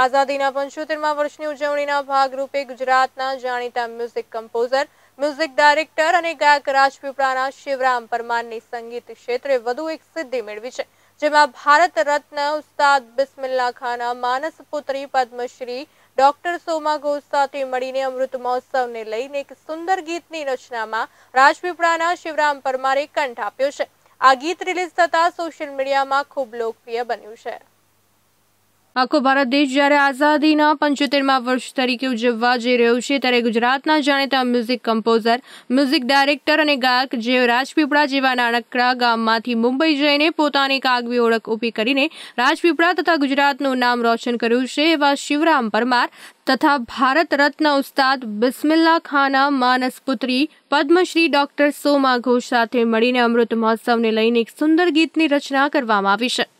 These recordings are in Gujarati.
આઝાદીના પંચોતેરમાં વર્ષની ઉજવણીના ભાગરૂપે ગુજરાતના જાણીતા મ્યુઝિક કમ્પોઝર મ્યુઝિક ડાયરેક્ટર અને ગાયક રાજપીપળાના શિવરામ પરમારની સંગીત ક્ષેત્રે વધુ એક સિદ્ધિ મેળવી છે જેમાં ભારત રત્ન ઉસ્તાદ બિસ્મિલ્લા ખાના માનસ પુત્રી પદ્મશ્રી ડોક્ટર સોમા ઘોષ સાથે મળીને અમૃત મહોત્સવને લઈને એક સુંદર ગીતની રચનામાં રાજપીપળાના શિવરામ પરમારે કંઠ આપ્યો છે આ ગીત રિલીઝ થતાં સોશિયલ મીડિયામાં ખૂબ લોકપ્રિય બન્યું છે આખો ભારત દેશ જ્યારે આઝાદીના પંચોતેરમાં વર્ષ તરીકે ઉજવવા જઈ રહ્યો છે ત્યારે ગુજરાતના જાણીતા મ્યુઝિક કમ્પોઝર મ્યુઝિક ડાયરેક્ટર અને ગાયક જે રાજપીપળા જેવા નાનકડા ગામમાંથી મુંબઈ જઈને પોતાની કાગવી ઓળખ ઊભી કરીને રાજપીપળા તથા ગુજરાતનું નામ રોશન કર્યું છે એવા શિવરામ પરમાર તથા ભારત રત્ન ઉસ્તાદ બિસ્મિલ્લા ખાના માનસ પુત્રી પદ્મશ્રી ડોક્ટર સોમા ઘોષ સાથે મળીને અમૃત મહોત્સવને લઈને એક સુંદર ગીતની રચના કરવામાં આવી છે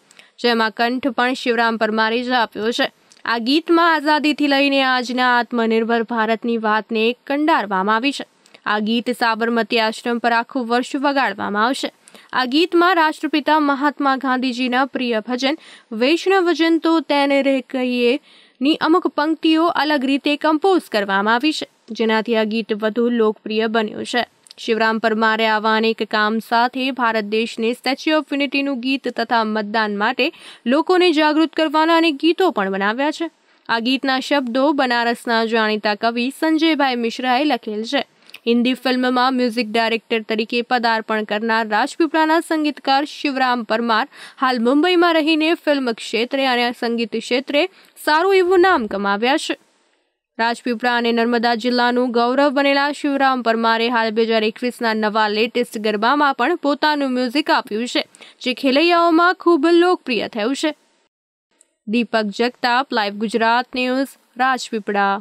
જેમાં કંઠ પણ શિવરામ પરમારે જ આપ્યો છે આ ગીતમાં આઝાદીથી લઈને આજના આત્મનિર્ભર ભારતની વાતને એક કંડારવામાં આવી છે આ ગીત સાબરમતી આશ્રમ પર આખું વર્ષ વગાડવામાં આવશે આ ગીતમાં રાષ્ટ્રપિતા મહાત્મા ગાંધીજીના પ્રિય ભજન વૈષ્ણવજન તો તેને રે કહીએ ની અમુક પંક્તિઓ અલગ રીતે કમ્પોઝ કરવામાં આવી છે જેનાથી આ ગીત વધુ લોકપ્રિય બન્યું છે શિવરામ પરમારે આવા અનેક કામ સાથે ભારત દેશને સ્ટેચ્યુ ઓફ યુનિટીનું ગીત તથા મતદાન માટે લોકોને જાગૃત કરવાના અનેક ગીતો પણ બનાવ્યા છે આ ગીતના શબ્દો બનારસના જાણીતા કવિ સંજયભાઈ મિશ્રાએ લખેલ છે હિન્દી ફિલ્મમાં મ્યુઝિક ડાયરેક્ટર તરીકે પદાર્પણ કરનાર રાજપીપળાના સંગીતકાર શિવરામ પરમાર હાલ મુંબઈમાં રહીને ફિલ્મ ક્ષેત્રે અને સંગીત ક્ષેત્રે સારું એવું નામ કમાવ્યા છે રાજપીપળા અને નર્મદા જિલ્લાનું ગૌરવ બનેલા શિવરામ પરમારે હાલ બે હજાર એકવીસના નવા લેટેસ્ટ ગરબામાં પણ પોતાનું મ્યુઝિક આપ્યું છે જે ખેલૈયાઓમાં ખૂબ લોકપ્રિય થયું છે દીપક જગતાપ લાઈવ ગુજરાત ન્યૂઝ રાજપીપળા